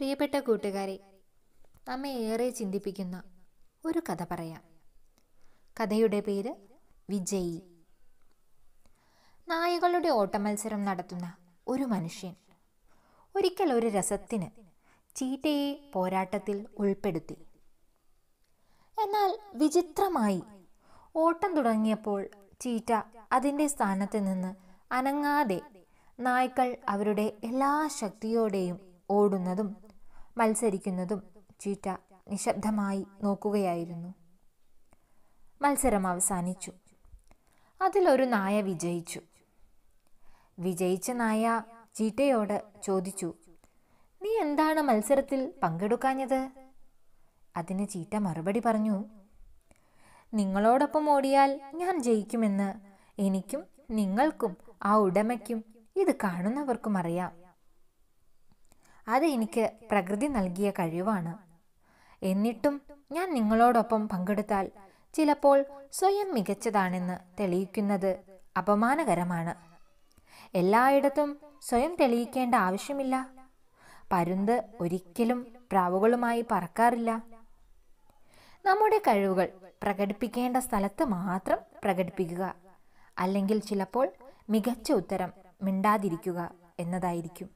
പ്രിയപ്പെട്ട കൂട്ടുകാരെ നമ്മെ ഏറെ ചിന്തിപ്പിക്കുന്ന ഒരു കഥ പറയാം കഥയുടെ പേര് വിജയി നായകളുടെ ഓട്ടമത്സരം നടത്തുന്ന ഒരു മനുഷ്യൻ ഒരിക്കൽ ഒരു രസത്തിന് ചീറ്റയെ പോരാട്ടത്തിൽ ഉൾപ്പെടുത്തി എന്നാൽ വിചിത്രമായി ഓട്ടം തുടങ്ങിയപ്പോൾ ചീറ്റ അതിൻ്റെ സ്ഥാനത്ത് നിന്ന് അനങ്ങാതെ നായ്ക്കൾ അവരുടെ എല്ലാ ശക്തിയോടെയും ഓടുന്നതും മത്സരിക്കുന്നതും ചീറ്റ നിശബ്ദമായി നോക്കുകയായിരുന്നു മത്സരം അവസാനിച്ചു അതിലൊരു നായ വിജയിച്ചു വിജയിച്ച നായ ചീറ്റയോട് ചോദിച്ചു നീ എന്താണ് മത്സരത്തിൽ പങ്കെടുക്കാഞ്ഞത് അതിന് ചീറ്റ മറുപടി പറഞ്ഞു നിങ്ങളോടൊപ്പം ഓടിയാൽ ഞാൻ ജയിക്കുമെന്ന് എനിക്കും നിങ്ങൾക്കും ആ ഉടമയ്ക്കും ഇത് കാണുന്നവർക്കും അറിയാം അത് എനിക്ക് പ്രകൃതി നൽകിയ കഴിവാണ് എന്നിട്ടും ഞാൻ നിങ്ങളോടൊപ്പം പങ്കെടുത്താൽ ചിലപ്പോൾ സ്വയം മികച്ചതാണെന്ന് തെളിയിക്കുന്നത് അപമാനകരമാണ് എല്ലായിടത്തും സ്വയം തെളിയിക്കേണ്ട ആവശ്യമില്ല പരുന്ത് ഒരിക്കലും പ്രാവുകളുമായി പറക്കാറില്ല നമ്മുടെ കഴിവുകൾ പ്രകടിപ്പിക്കേണ്ട സ്ഥലത്ത് മാത്രം പ്രകടിപ്പിക്കുക അല്ലെങ്കിൽ ചിലപ്പോൾ മികച്ച ഉത്തരം മിണ്ടാതിരിക്കുക എന്നതായിരിക്കും